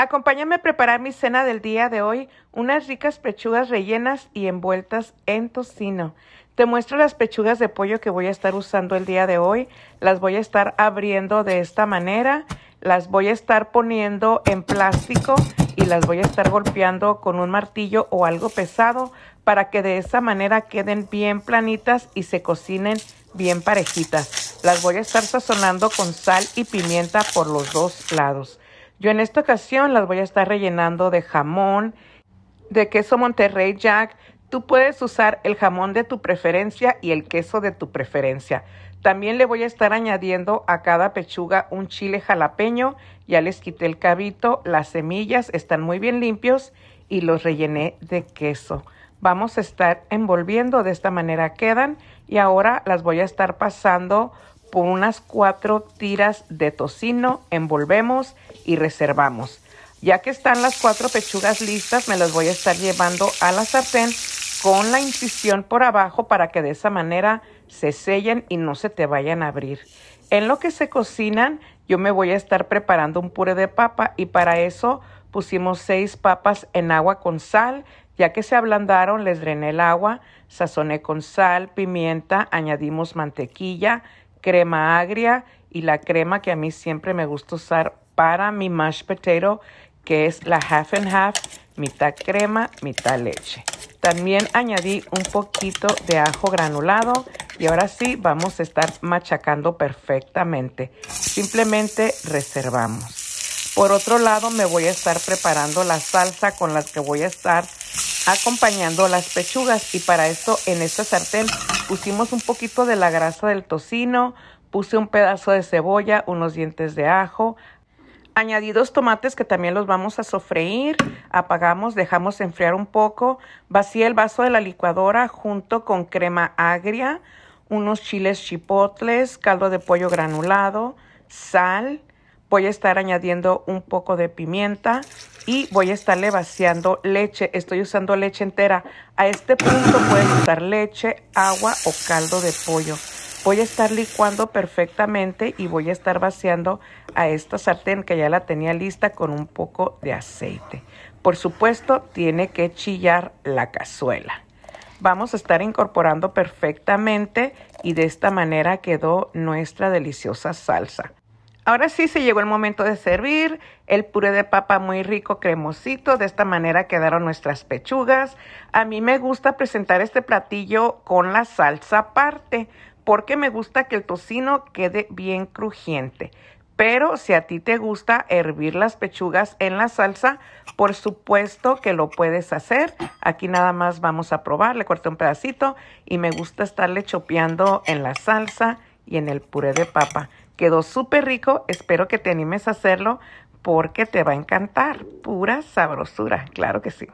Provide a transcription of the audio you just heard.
Acompáñame a preparar mi cena del día de hoy, unas ricas pechugas rellenas y envueltas en tocino. Te muestro las pechugas de pollo que voy a estar usando el día de hoy. Las voy a estar abriendo de esta manera. Las voy a estar poniendo en plástico y las voy a estar golpeando con un martillo o algo pesado para que de esa manera queden bien planitas y se cocinen bien parejitas. Las voy a estar sazonando con sal y pimienta por los dos lados. Yo en esta ocasión las voy a estar rellenando de jamón, de queso Monterrey Jack. Tú puedes usar el jamón de tu preferencia y el queso de tu preferencia. También le voy a estar añadiendo a cada pechuga un chile jalapeño. Ya les quité el cabito, las semillas están muy bien limpios y los rellené de queso. Vamos a estar envolviendo, de esta manera quedan. Y ahora las voy a estar pasando por unas cuatro tiras de tocino, envolvemos y reservamos. Ya que están las cuatro pechugas listas, me las voy a estar llevando a la sartén con la incisión por abajo para que de esa manera se sellen y no se te vayan a abrir. En lo que se cocinan, yo me voy a estar preparando un puré de papa y para eso pusimos seis papas en agua con sal. Ya que se ablandaron, les drené el agua, sazoné con sal, pimienta, añadimos mantequilla crema agria y la crema que a mí siempre me gusta usar para mi mash potato, que es la half and half, mitad crema, mitad leche. También añadí un poquito de ajo granulado y ahora sí vamos a estar machacando perfectamente. Simplemente reservamos. Por otro lado me voy a estar preparando la salsa con la que voy a estar acompañando las pechugas y para esto en esta sartén pusimos un poquito de la grasa del tocino, puse un pedazo de cebolla, unos dientes de ajo, añadí dos tomates que también los vamos a sofreír, apagamos, dejamos enfriar un poco, vacié el vaso de la licuadora junto con crema agria, unos chiles chipotles, caldo de pollo granulado, sal, voy a estar añadiendo un poco de pimienta y voy a estarle vaciando leche. Estoy usando leche entera. A este punto puedes usar leche, agua o caldo de pollo. Voy a estar licuando perfectamente y voy a estar vaciando a esta sartén que ya la tenía lista con un poco de aceite. Por supuesto, tiene que chillar la cazuela. Vamos a estar incorporando perfectamente y de esta manera quedó nuestra deliciosa salsa. Ahora sí se llegó el momento de servir el puré de papa muy rico, cremosito. De esta manera quedaron nuestras pechugas. A mí me gusta presentar este platillo con la salsa aparte porque me gusta que el tocino quede bien crujiente. Pero si a ti te gusta hervir las pechugas en la salsa, por supuesto que lo puedes hacer. Aquí nada más vamos a probar. Le corté un pedacito y me gusta estarle chopeando en la salsa y en el puré de papa. Quedó súper rico, espero que te animes a hacerlo porque te va a encantar. Pura sabrosura, claro que sí.